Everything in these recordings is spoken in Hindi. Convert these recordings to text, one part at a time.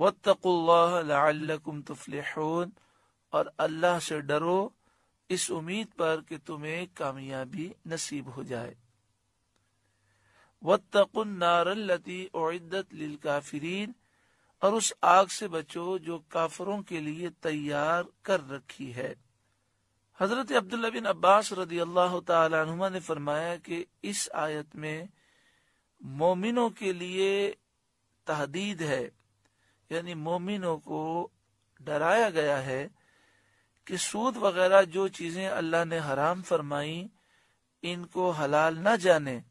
वतकुल्लाकुम तुफलिहून और अल्लाह से डरो इस उम्मीद पर कि तुम्हें कामयाबी नसीब हो जाए वतकुन्नारती लिल काफरीन और उस आग से बचो जो काफरों के लिए तैयार कर रखी है हजरत अब्दुल्ला बिन अब्बास रदी अल्लाह तुमा ने फरमाया कि इस आयत में मोमिनों के लिए तहदीद है यानी मोमिनों को डराया गया है कि सूद वगैरह जो चीजें अल्लाह ने हराम फरमाई इनको हलाल न जाने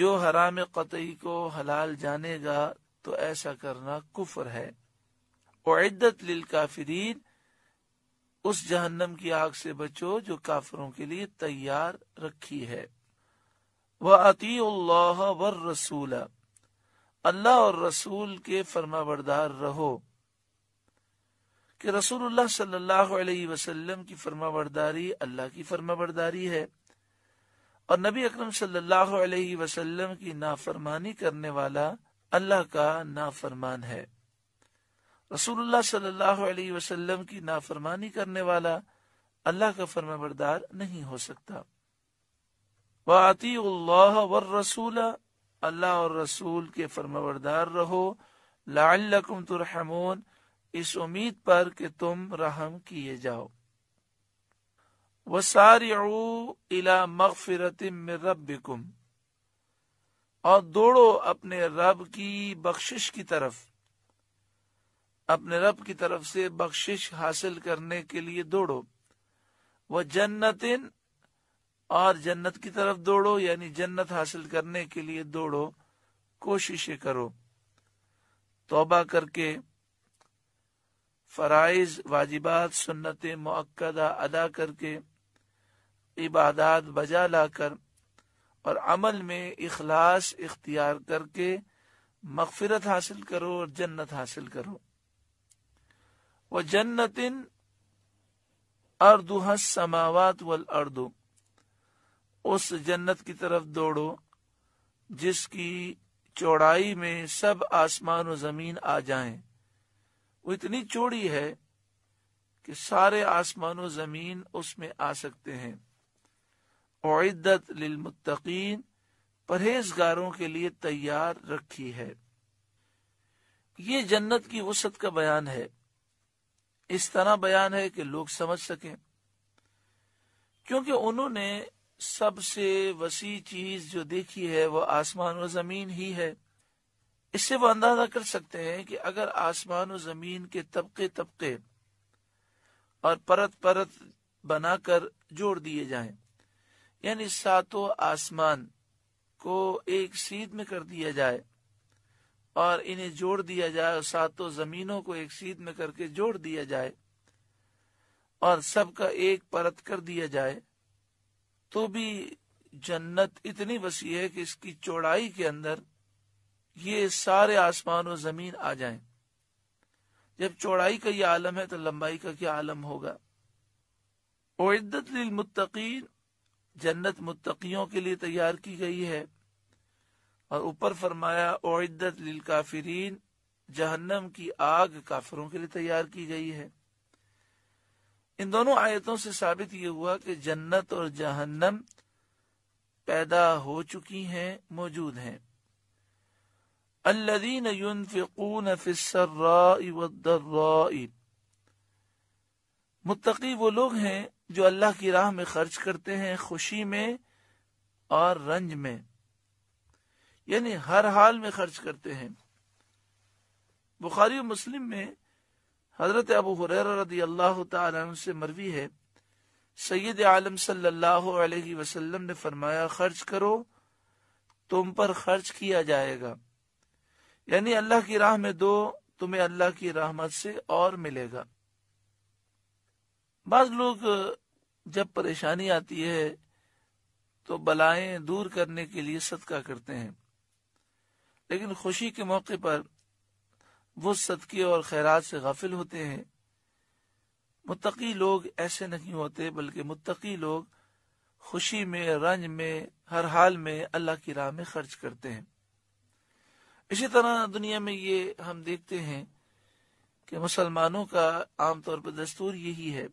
जो हराम कतई को हलाल जानेगा तो ऐसा करना कुफर है और इद्दत लिल काफरीन उस जहन्नम की आग से बचो जो काफरों के लिए तैयार रखी है वह अती वर रसूला अल्लाह और रसूल के फर्माबरदार रहो कि रसूलुल्लाह सल्लल्लाहु अलैहि वसल्लम की फर्माबरदारी अल्लाह की फर्माबरदारी है और नबी अकरम सल्लल्लाहु अलैहि वसल्लम की नाफरमानी करने वाला अल्लाह का नाफरमान है रसूलुल्लाह सल्लल्लाहु अलैहि वसल्लम की नाफरमानी करने वाला अल्लाह का फर्माबरदार नहीं हो सकता वाती व रसूला अल्लाह और रसूल के फरमावरदार रहो लाकुम तुरहमून इस उम्मीद पर कि तुम रहम किए जाओ वसारू इला मगफिरत रबिकुम और दौड़ो अपने रब की बख्शिश की तरफ अपने रब की तरफ से बख्शिश हासिल करने के लिए दौड़ो वह जन्नतिन और जन्नत की तरफ दौड़ो यानी जन्नत हासिल करने के लिए दौड़ो कोशिशें करो तोबा करके फ़राइज वाजिबात सुन्नत मक्दा अदा करके इबादत बजा लाकर और अमल में इखलास इख्तियार करके मगफरत हासिल करो और जन्नत हासिल करो वह जन्नतिन अर्दुहस समावत वल अर्दू उस जन्नत की तरफ दौड़ो जिसकी चौड़ाई में सब आसमान और जमीन आ जाएं। वो इतनी चौड़ी है कि सारे आसमान और जमीन उसमें आ सकते हैं औदत लिलमुत्तकीन परहेजगारों के लिए तैयार रखी है ये जन्नत की वसत का बयान है इस तरह बयान है कि लोग समझ सकें क्योंकि उन्होंने सबसे वसी चीज जो देखी है वो आसमान और जमीन ही है इससे वो अंदाजा कर सकते हैं कि अगर आसमान और जमीन के तबके तबके और परत परत बनाकर जोड़ दिए जाएं, यानी सातों आसमान को एक सीध में कर दिया जाए और इन्हें जोड़ दिया जाए और सातों जमीनों को एक सीध में करके जोड़ दिया जाए और सबका एक परत कर दिया जाए तो भी जन्नत इतनी वसी है कि इसकी चौड़ाई के अंदर ये सारे आसमान और जमीन आ जाएं। जब चौड़ाई का यह आलम है तो लंबाई का क्या आलम होगा ओदत मुतकीन जन्नत मुतकियों के लिए तैयार की गई है और ऊपर फरमाया लील लिल काफिरीन जहन्नम की आग काफिरों के लिए तैयार की गई है इन दोनों आयतों से साबित ये हुआ कि जन्नत और जहन्नम पैदा हो चुकी हैं मौजूद हैं अल्लदीन वो लोग हैं जो अल्लाह की राह में खर्च करते हैं खुशी में और रंज में यानी हर हाल में खर्च करते हैं बुखारी मुस्लिम में हजरत अबू हुरदी अल्लाह से मरवी है सैद आलम सल्लल्लाहु अलैहि वसल्लम ने फरमाया खर्च करो तुम पर खर्च किया जाएगा यानी अल्लाह की राह में दो तुम्हें अल्लाह की रहमत से और मिलेगा बाज लोग जब परेशानी आती है तो बलाएं दूर करने के लिए सदका करते हैं लेकिन खुशी के मौके पर वो सदक़े और खैरात से गाफिल होते हैं मुतकी लोग ऐसे नहीं होते बल्कि मुतकी लोग खुशी में रंज में हर हाल में अल्लाह की राह में खर्च करते हैं इसी तरह दुनिया में ये हम देखते हैं कि मुसलमानों का आमतौर पर दस्तूर यही है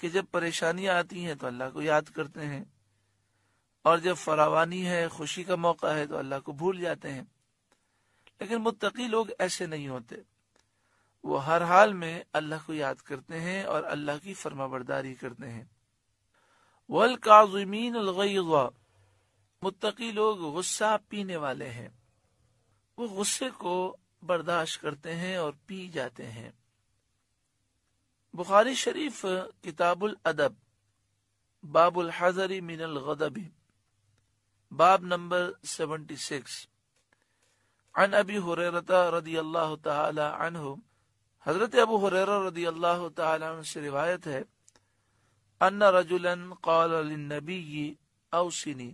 कि जब परेशानियां आती हैं तो अल्लाह को याद करते हैं और जब फरावानी है खुशी का मौका है तो अल्लाह को भूल जाते हैं लेकिन मुतकी लोग ऐसे नहीं होते वो हर हाल में अल्लाह को याद करते हैं और अल्लाह की फर्माबरदारी करते हैं वल काजमीन मुतकी लोग गुस्सा पीने वाले हैं वो गुस्से को बर्दाश्त करते हैं और पी जाते हैं बुखारी शरीफ किताबुल अदब बाबुल हजरी मिनल गदबी बाब नंबर सेवेंटी सिक्स अन अबी हुररता रदी अल्लाह तह हजरत अबू हुरर रदी अल्लाह से रिवायत है अन रजुलन कौल नबी अवसिनी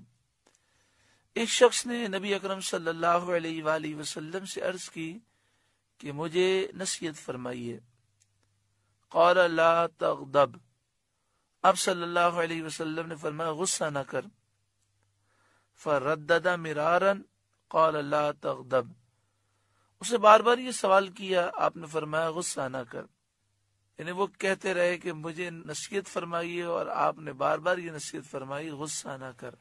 एक शख्स ने नबी अकरम सल्लल्लाहु अलैहि वसल्लम से अर्ज की कि मुझे नसीहत फरमाइए कौल ला तगदब अब सल्लल्लाहु अलैहि वसल्लम ने फरमाया गुस्सा न कर फरदा मिरारन क़ाल ला तगदब उसे बार बार ये सवाल किया आपने फरमाया गुस्सा ना कर यानी वो कहते रहे कि मुझे नसीहत फरमाइए और आपने बार बार ये नसीहत फरमाई गुस्सा ना कर